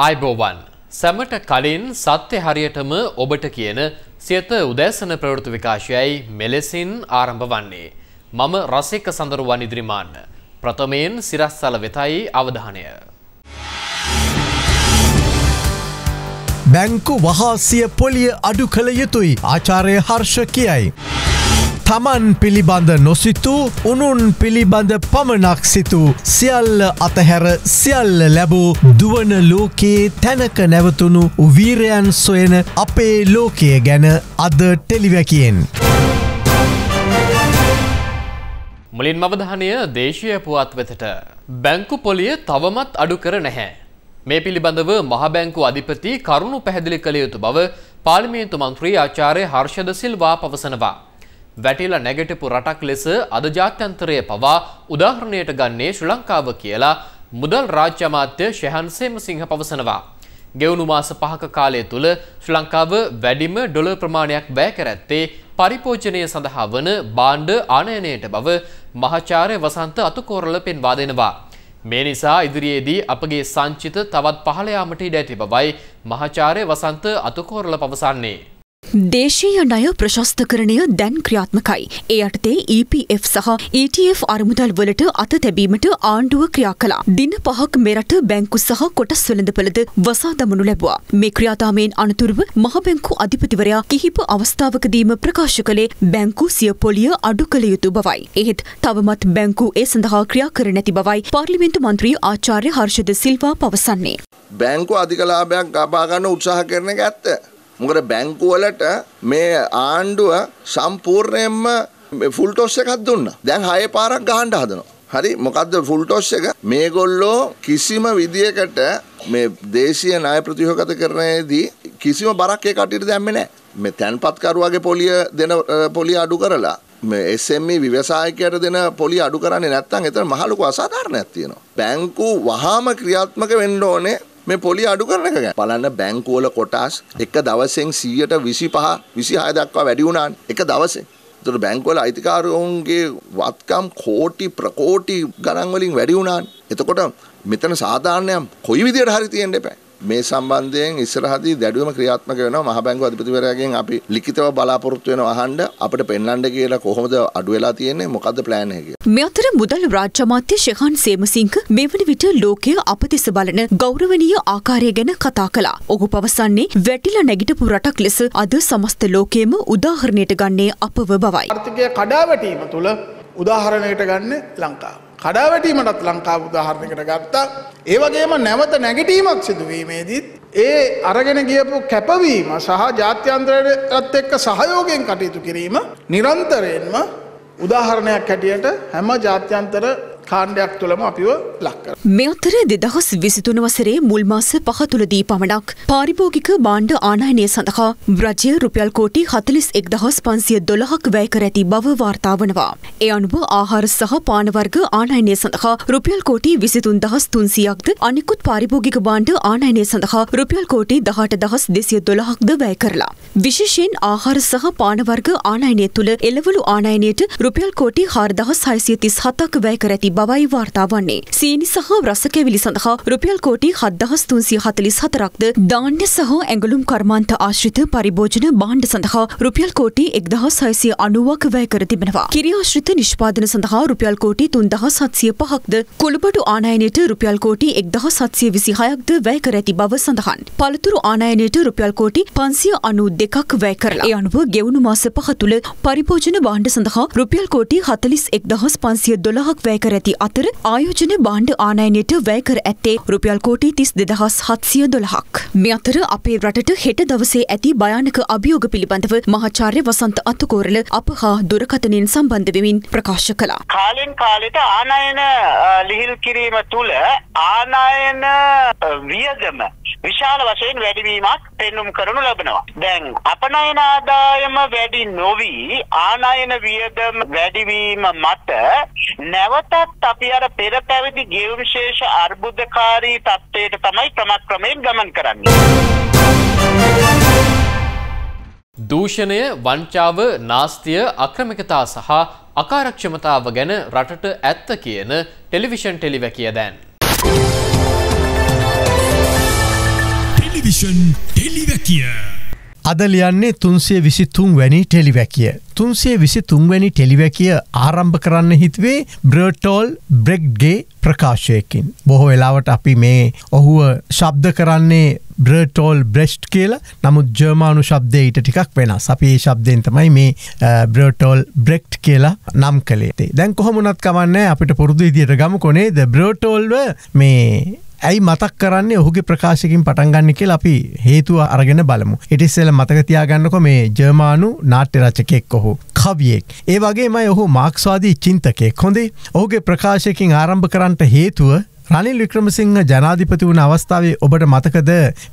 අයිබෝවන් සැමට කලින් සත්‍ය හරියටම ඔබට කියන සියත උදැසන ප්‍රවෘති විකාශයයි මෙලෙසින් ආරම්භ වන්නේ. මම රසික සඳරුවන් ඉදිරිමාන්න. ප්‍රථමයෙන් සිරස්සල වෙතයි අවධානය. බැංකු වහාසිය පොලිය අඩු කළ යුතුයි ආචාරය හර්ෂ කියයි. තමන් පිළිබඳ නොසිතූ උනුන් පිළිබඳ පමණක් සිතූ සියල්ල අතහැර සියල්ල ලැබූ දුවන ලෝකයේ තැනක නැවතුණු වීරයන් සොයන අපේ ලෝකය ගැන අද ටෙලිවැකෙන්. මුලින් මවධානය දේශය පුවත් වෙතට. බැංකු පොලිය තවමත් අඩු කර නැහැ. මේ පිළිබඳව මහබැංකු අධිපති කරුණු පැහැදිලි කළ යුතු බව පාලිමේන්තු මන්ත්‍රී ආචාරය හර්ෂද සිල්වා පවසනවා. වැටිලා නැගටපු රටක් ලෙස අද ජාත්‍යන්තරය පවා උදාහරණයට ගන්නේ ශ්‍රී ලංකාව කියලා මුදල් රාජ්‍ය අමාත්‍ය ෂෙහන් සේමසිංහ පවසනවා. ගෙවුණු මාස පහක කාලය තුළ ශ්‍රී ලංකාව වැඩිම ඩොලර් ප්‍රමාණයක් වැය කර ඇත්තේ පරිභෝජනය සඳහා වන භාණ්ඩ ආනයනයට බව මහාචාර්ය වසන්ත අතුකෝරළ පෙන්වා දෙනවා. මේ නිසා ඉදිරියේදී අපගේ සංචිත තවත් පහළ යාමට ඉඩ ඇති බවයි මහාචාර්ය වසන්ත අතුකෝරළ පවසන්නේ. දේශීය ණය ප්‍රශස්තකරණය දැන් ක්‍රියාත්මකයි. ඒ යටතේ EPF සහ ETF අරමුදල් වලට අත තැබීමට ආණ්ඩුව ක්‍රියා කළා. දින පහක් මෙරට බැංකු සහ කොටස් වෙළඳපළද වසා දමනු ලැබුවා. මේ ක්‍රියාදාමයෙන් අනතුරුව මහ බැංකු අධිපතිවරයා කිහිප අවස්ථාවකදීම ප්‍රකාශ කළේ බැංකු සිය පොලිය අඩු කළ යුතු බවයි. එහෙත් තවමත් බැංකු ඒ සඳහා ක්‍රියා කර නැති බවයි පාර්ලිමේන්තු මන්ත්‍රී ආචාර්ය හර්ෂද සිල්වා පවසන්නේ. බැංකු අධික ලාභයක් ලබා ගන්න උත්සාහ කරන එක ඇත්ත. මොකද බැංකුවලට මේ ආණ්ඩුව සම්පූර්ණයෙන්ම ෆුල්ටොස් එකක් දුන්න දැන් හය පාරක් ගහන්ඩ හදනවා හරි මොකක්ද ෆුල්ටොස් එක මේ ගොල්ලෝ කිසිම විදිකට මේ දේශය නාය ප්‍රතිහෝගත කරනයේදී කිසිම බරක්කේ කටිට දැම්ම නෑ මේ තැන්පත්කරුවගේ පොලිය දෙන පොලි අඩු කරලා එස්ම e විවසායකයට දෙන පොලි අඩු කරන්නේ නැත්තන් එතන මහලුක අසාධාරණයක් තියෙනවා. බැංකු වහාම ක්‍රියාත්මක වෙන්න ඕනේ මේ පොලි අඩු කරන එක ගැන බලන්න බැංකුවල කොටස් එක දවසෙන් 125 26 දක්වා වැඩි වුණානේ එක දවසේ. ඒතර බැංකුවල අයිතිකාරවුන්ගේ වත්කම් කෝටි ප්‍රකෝටි ගණන් වලින් වැඩි වුණානේ. එතකොට මෙතන සාධාරණයක් කොයි විදියට හරි තියෙන්න එපා. මේ සම්බන්ධයෙන් ඉස්සරහදී දැඩුවම ක්‍රියාත්මක වෙනවා මහ බැංකුව අධිපතිවරයාගෙන් අපි ලිඛිතව බලාපොරොත්තු වෙනවා අහන්න අපිට පෙන්වන්න කියලා කොහොමද අඩු වෙලා තියෙන්නේ මොකද්ද ප්ලෑන් එක කියලා. මේ අතර මුදල් රාජ්‍ය අමාත්‍ය ශෙහාන් සේමසිංහ මෙවන විට ලෝකය අපතිස බලන ගෞරවනීය ආකාරය ගැන කතා කළා. ඔහු පවසන්නේ වැටිලා නැගිටපු රටක් ලෙස අද සමස්ත ලෝකයේම උදාහරණයට ගන්නේ අපව බවයි. ආර්ථිකය කඩාවැටීම තුළ උදාහරණයට ගන්න ලංකාව. කඩාවැටීමටත් ලංකාව උදාහරණයකට ගත්තා. ඒ වගේම නැවත නැගිටීමක් සිදුවීමේදීත් ඒ අරගෙන ගියපු කැපවීම සහ ජාත්‍යන්තරයටත් එක්ක සහයෝගයෙන් කටයුතු කිරීම නිරන්තරයෙන්ම උදාහරණයක් හැටියට හැම ජාත්‍යන්තර කාණ්ඩයක් තුළම අපිව ලක්කර. මෙතර දෙදහස් විසිතුන වසරේ මුල්මාස පහතුළදී පමණක් පාරිභෝගික බාණ්ඩ ආනායනය සඳහා බ්‍රජය රුපියල් කෝටි හතලිස් එක්දහස් පන්සිය දොළහක් වැය කර ඇති බව වාර්තාාවනවා. ඒ අනුව ආහාර සහ පානවර්ග ආනායනය සඳහා රුපියල් කෝටි විසිතුන් දහස් තුන්සියක්ද අනිකුත් පාරිභෝගික බාණ්ඩ ආනායනය සඳහා රුපියල් කෝටි දහට දහස් දෙසිය දොළහක්ද වැය කරලා. විශේෂයෙන් ආහාර සහ පානවර්ග ආනායනය තුළ එළවලු ආනායනයට රුපියල් කෝටි හාරදහස් හයිසිය තිස් හතක් වැය කර ඇති බව බවයි වාර්තා වන්නේ. සීනි සහ රස කැවිලි සඳහා රුපියල් කෝටි 7344ක්ද ධාන්‍ය සහ ඇඟලුම් කර්මාන්ත ආශ්‍රිත පරිභෝජන භාණ්ඩ සඳහා රුපියල් කෝටි 1690ක් වැය කර තිබෙනවා. කිරි ආශ්‍රිත නිෂ්පාදන සඳහා රුපියල් කෝටි 3705ක්ද කුළුබඩු ආනයනයට රුපියල් කෝටි 1726ක්ද වැය කර ඇති බව සඳහන්. පළතුරු ආනයනයට රුපියල් කෝටි 592ක් වැය කරලා. ඒ අනුව ගෙවුණු මාස පහ තුළ පරිභෝජන භාණ්ඩ සඳහා රුපියල් කෝටි 41512ක් වැය කර ඇති අතර ආයෝජන බාණ්ඩ ආනයනයට වැයකර ඇත්තේ රුපියල් කෝටි තිස් දෙදහස් හත්සිය දොළහක්. මෙ අතර අපේ රටට හෙට දවසේ ඇති භයානක අභියෝග පිළිබඳව මහාචාර්ය වසන්ත අතුකෝරල අප හා දුරකතනින් සම්බන්ධ වෙමින් ප්‍රකාශ කළා. කාලෙන් කාලෙට ආනයන ලිහිල් කිරීම තුළ ආනයන වියගම විශාල වශයෙන් වැඩිවීමක් පෙන්눔 කරනු ලබනවා. දැන් අපනයන ආදායම වැඩි නොවි ආනයන වියදම වැඩිවීම මත නැවතත් අපි අර පෙර පැවිදි ගෙවුම් ශේෂ අර්බුදකාරී තත්ත්වයට තමයි ක්‍රමක්‍රමයෙන් ගමන් කරන්නේ. දූෂණය වංචාව නාස්තිය අක්‍රමිකතා සහ අකාරක්ෂමතාව ගැන රටට ඇත්ත කියන ටෙලිවිෂන් ටෙලිවැකිය දැන්. ටෙලිවිෂන් ටෙලිවැකිය. අදලියන්නේ තුන්සේ විසිතුන් වැනි ටෙලිවැකිය. තුන්සේ විසි තුන්වැනි ටෙලිවැකිය ආරම්භ කරන්න හිත්වේ බ්‍රටෝල් බ්‍රෙක්්ගේ ප්‍රකාශයකින්. බොහෝ වෙලාවට අපි මේ ඔහුව ශබ්ද කරන්නේ බ්‍රටෝල් බ්‍රෙස්්් කියල නමුත් ජර්මානු ශබ්දයට ටිකක් වෙන සපේ ශබ්දයෙන් තමයි මේ බ්‍රටෝල් බ්‍රෙක්් කියලා නම් කළේ දැන් කොහොමුණත් කවන්න අපිට පුරුදු ඉදිට ගම කොනේ ද බ්‍රටෝල්ව මේ ඇයි මතක් කරන්නේ ඔහුගේ ප්‍රකාශකින් පටන්ගන්න කිය අපි හේතුව අරගෙන බලමු. එටිස්සෙල මතකතියාගන්නකො මේ ජර්මානු නාට්‍යරචකෙක් ඔහු. කවියෙක්. ඒ වගේමයි ඔහු මාක්ස්වාදී චින්තකෙක් හොඳේ ඔහුගේ ප්‍රකාශයකින් ආරම්භ කරන්ට හේතුව රනිල් වික්‍රමසිංහ ජනාධිපති වුණ අවස්ථාවේ ඔබට මතකද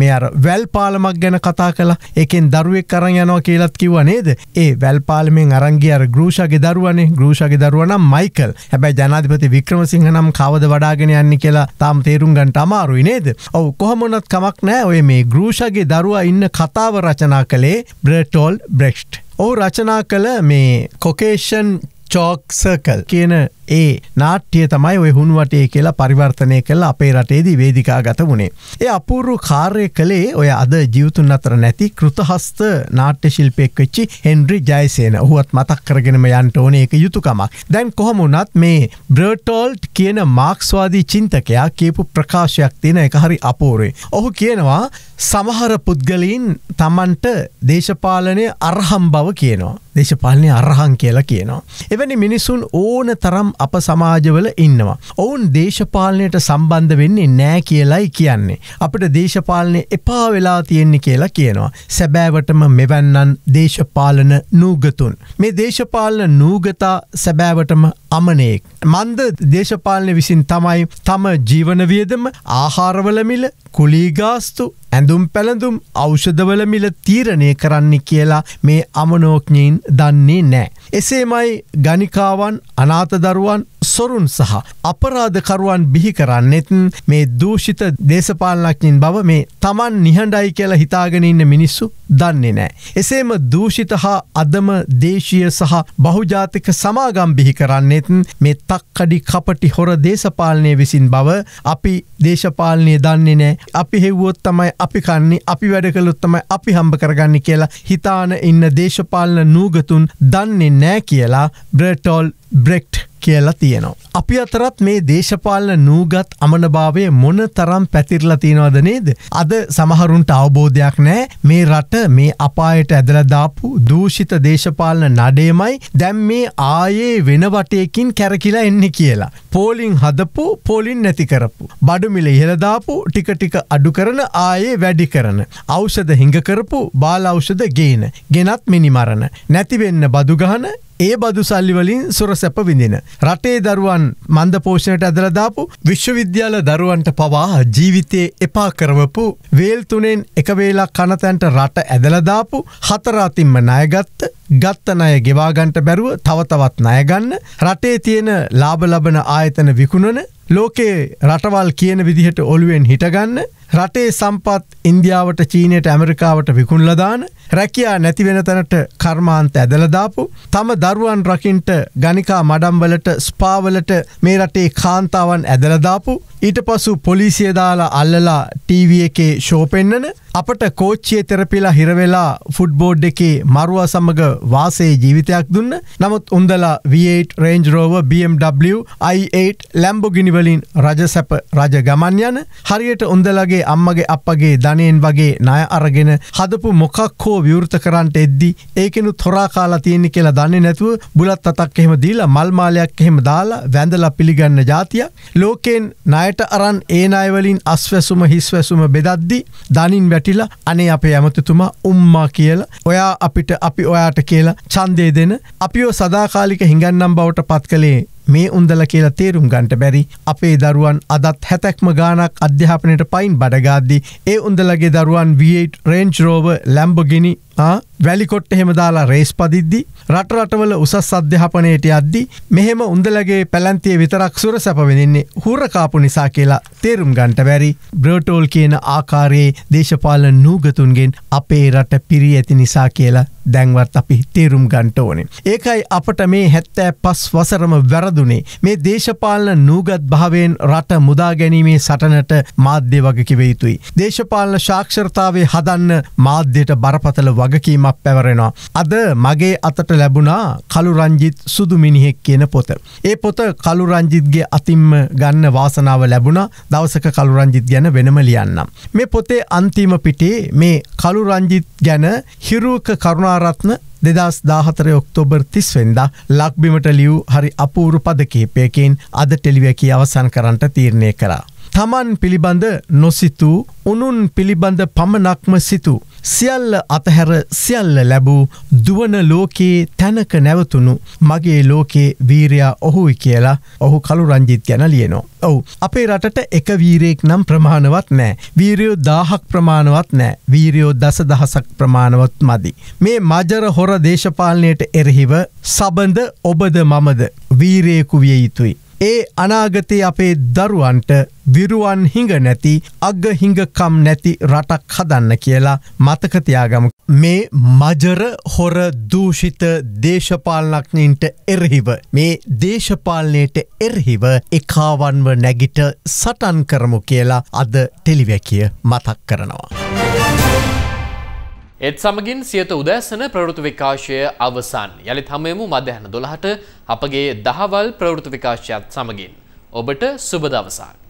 මේ අර වැල්පාලමක් ගැන කතා කලා එකෙන් දරුවෙක් කරන් යනවා කියලත් කිව නේද ඒ වැල්පාලමෙන් අරංගේ අර ගෘෂගේ දරුවනේ ගෘෂගේ දරුවනම් මයිකල් හැබැයි ජනාධිපති වික්‍රමසිංහ නම් කවද වඩාගෙන යන්න කියලා තාම් තේරුම් ගන්ට අමාරුයි නේද ඔව් කොහොමනොත් කමක් නෑ ඔය මේ ගෘෂගේ දරුවා ඉන්න කතාව රචනා කළේ බ්‍රටෝල් බ්‍රෙක්ෂ් ඕ රචනා කළ මේ කොකේෂන් චෝක්සකල් කියන ඒ නාට්‍යය තමයි ඔය හුණුවටේ කියලා පරිවර්තනය කළ අපේ රටේදී වේදිකා ගත වුණේ. ඒ අපූරු කාර්ය කළේ ඔය අද ජීවතුන් අතර නැති කෘතහස්ත නාට්‍ය ශිල්පයෙක් වෙච්චි හෙන්ඩ්‍රි ජයසේන හුවත් මතක් කරගෙනම යන්ට ඕන එක යුතුකමක්. දැන් කොහොමුණත් මේ බ්‍රටෝල්ට් කියන මාක්ස්වාදී චින්තකයා කියපු ප්‍රකාශයක් තියෙන එක හරි අපූරේ. ඔහු කියනවා සමහර පුද්ගලීන් තමන්ට දේශපාලනය අරහම් බව කියනවා. දේශපාලනය අරහන් කියලා කියනවා. එවැනි මිනිසුන් ඕන තරම් තරම් අප සමාජවල ඉන්නවා. ඔවුන් දේශපාලනයට සම්බන්ධ වෙන්නේ නෑ කියලයි කියන්නේ. අපට දේශපාලනය එපා වෙලා තියෙන්නේ කියලා කියනවා. සැබෑවටම මෙවැන්නන් දේශපාලන නූගතුන්. මේ දේශපාලන නූගතා සැබෑවටම අමනෙක්. මන්ද දේශපාලනය විසින් තමයි තම ජීවන වියදම ආහාරවලමිල කුලීගාස්තු ඇඳුම් පැළඳුම් ඖෂධවල මිල තීරණය කරන්න කියලා මේ අමනෝඥයින් දන්නේ නෑ. එසේමයි ගනිකාවන් අනාත දරුවන් සොරුන් සහ අපරාධකරුවන් බිහි කරන්නෙත් මේ දූෂිත දේශපාලනක්ඥින් බව මේ තමන් නිහඬයි කියලා හිතාගෙනඉන්න මිනිස්සු දන්නේ නෑ. එසේම දූෂිත හා අදම දේශීය සහ බහුජාතික සමාගම් බිහි කරන්නෙත් මේ තක්කඩි කපටි හොර දේශපාලනය විසින් බව අපි දේශපාලනය දන්නේ නෑ අපි හෙව්වොත් තමයි අපි කන්නේ අපි වැඩ කළොත් තමයි අපි හම්බ කරගන්න කියලා හිතාන ඉන්න දේශපාලන නූගතුන් දන්නේ නෑ කියලා බ්‍රටෝල් බ්‍රෙක්ට් කියලා තියෙනවා. අපි අතරත් මේ දේශපාලන නූගත් අමනභාවය මොන තරම් පැතිරලා තියෙනවද නේද? අද සමහරුන්ට අවබෝධයක් නෑ මේ රට මේ අපායට ඇදලා දාපු දූෂිත දේශපාලන නඩේමයි දැන් මේ ආයේ වෙන වටයකින් කැරකිලා එන්නේ කියලා. පෝලිං හදපු පෝලින් නැති කරපු. බඩු මිල ඉහළ දාපු ටික ටික අඩු කරන ආයේ වැඩි කරන. ඖෂධ හිඟ කරපු බාල ඖෂධ ගේන. ගෙනත් මිනිමරණ. නැති වෙන්න බදු ගහන ඒ බදු සල්ලිවලින් සුර සැප විඳින. රටේ දරුවන් මන්ද පෝෂණයට ඇදලදාපු විශ්වවිද්‍යාල දරුවන්ට පවා ජීවිතයේ එපා කරවපු වේල්තුනෙන් එකවේලා කනතැන්ට රට ඇදලදාපු හතරාතින්ම නයගත්ත ගත්ත අය ගෙවාගන්ට බැරුව තවතවත් නයගන්න රටේ තියෙන ලාබ ලබන ආයතන විකුණන ලෝකයේ රටවල් කියන විදිහට ඔළුවෙන් හිටගන්න රටේ සම්පත් ඉන්දියාවට චීනයට ඇමරිකාවට විකුල්ලදාන රැකයා නැතිවෙන තැනට කර්මාන්ත ඇදලදාපු තම දරුවන් රකින්ට ගනිකා මඩම්වලට ස්පාවලට මේ රටේ කාන්තාවන් ඇදලදාපු ඊට පසු පොලිසිය දාලා අල්ලලා ටීව එකේ ශෝපෙන්න්නන අපට කෝච්චිය තෙරපිලා හිරවෙලා ෆුඩ්බෝඩ් එකේ මරුවා සමඟ වාසේ ජීවිතයක් දුන්න නමුත් උන්දලා V8 රේන්ජ් රෝව BMW i8 ලැම්බෝගිනිවලින් රජ සැප රජ ගමන් යන හරියට උන්දලගේ අම්මගේ අපගේ ධනයෙන් වගේ ණය අරගෙන හදපු මොකක් හෝ විවෘත කරන්නට එද්දි ඒකෙනු තොරා කාලා තියෙන්නේ කියලා දන්නේ නැතුව බුලත් අතක් එහෙම දීලා මල් මාලයක් එහෙම දාලා වැඳලා පිළිගන්න જાතිය ලෝකෙන් ණයට අරන් ඒ ණය වලින් අස්වැසුම හිස්වැසුම බෙදද්දි දනින් වැට වැටිලා අනේ අපේ ඇමතිතුමා උම්මා කියලා ඔයා අපිට අපි ඔයාට කියලා චන්දය දෙන අපිෝ සදාකාලික හිඟන්නම් බවට පත් කළේ මේ උන්දල කියලා තේරුම් ගන්ට බැරි අපේ දරුවන් අදත් හැතැක්ම ගානක් අධ්‍යාපනයට පයින් බඩගාද්දී ඒ උන්දලගේ දරුවන් වේට් රේන්ච් රෝව ලැම්බගිනි වැලිකොට් එහෙම දාලා රේස් පදිද්දි රට රටවල උසස් අධ්‍යාපනයට යද්දි මෙහෙම උඳලගේ පැලන්තිය විතරක් සුර සැපවෙනෙන්නේ හුරකාපු නිසා කියලා තේරුම් ගන්ට බැරි බ්‍රෝටෝල් කියන ආකාරයේ දේශපාලන නූගතුන්ගෙන් අපේ රට පිරි ඇති නිසා කියලා දැන්වත් අපි තේරුම් ගන්ට ඕනේ. ඒකයි අපට මේ හැත්තෑ පස් වසරම වැරදුනේ මේ දේශපාලන නූගත් භාවයෙන් රට මුදාගැනීමේ සටනට මාධ්‍ය වගකිව යුතුයි. දේශපාලන ශාක්ෂර්තාවේ හදන්න මාධ්‍යයට බරපතල වගකීමක් පැවරෙනවා. අද මගේ අතට ලැබුණා කළුරංජිත් සුදු මිනිහෙක් කියන පොත. ඒ පොත කළුරංජිත්ගේ අතිම්ම ගන්න වාසනාව ලැබුණ දවසක කළුරංජිත් ගැන වෙනම ලියන්නම්. මේ පොතේ අන්තිම පිටේ මේ කළුරංජිත් ගැන හිරුවක කරුණාරත්න දෙදස් දාහතර ඔක්තෝබර් තිස්වෙන්ද ලක්බිමට ලියව් හරි අපූරු පද කේපයකින් අද ටෙලිවැකි අවසන් කරන්නට තීරණය කරා. තමන් පිළිබඳ නොසිතූ උනුන් පිළිබඳ පමණක්ම සිතු. සියල්ල අතහැර සියල්ල ලැබූ දුවන ලෝකයේ තැනක නැවතුණු මගේ ලෝකේ වීරයා ඔහුයි කියලා ඔහු කළුරංජිත් ගැන ලියනෝ. ඔවු අපේ රටට එක වීරයෙක් නම් ප්‍රමාණවත් නෑ. වීරයෝ දාහක් ප්‍රමාණවත් නෑ වීරයෝ දස දහසක් ප්‍රමාණවත් මදි. මේ මජර හොර දේශපාලනයට එරහිව සබඳ ඔබද මමද වීරයෙකු විය යුතුයි. ඒ අනාගතයේ අපේ දරුවන්ට විරුවන් හිඟ නැති අග හිඟකම් නැති රටක් හදන්න කියලා මතකතියාගම. මේ මජර හොර දූෂිත දේශපාලනක්නීන්ට එරහිව. මේ දේශපාලනයට එරහිව එකාවන්ව නැගිට සටන් කරමු කියලා අද ටෙලිවැකිය මතක් කරනවා. එත් සමගින් සියත උදැසන ප්‍රවෘති විකාශය අවසන් යළිත් හමයමු මධ්‍යහන දොළහට අපගේ දහවල් ප්‍රවෘති විකාශයත් සමගින්. ඔබට සුබ දවසක්.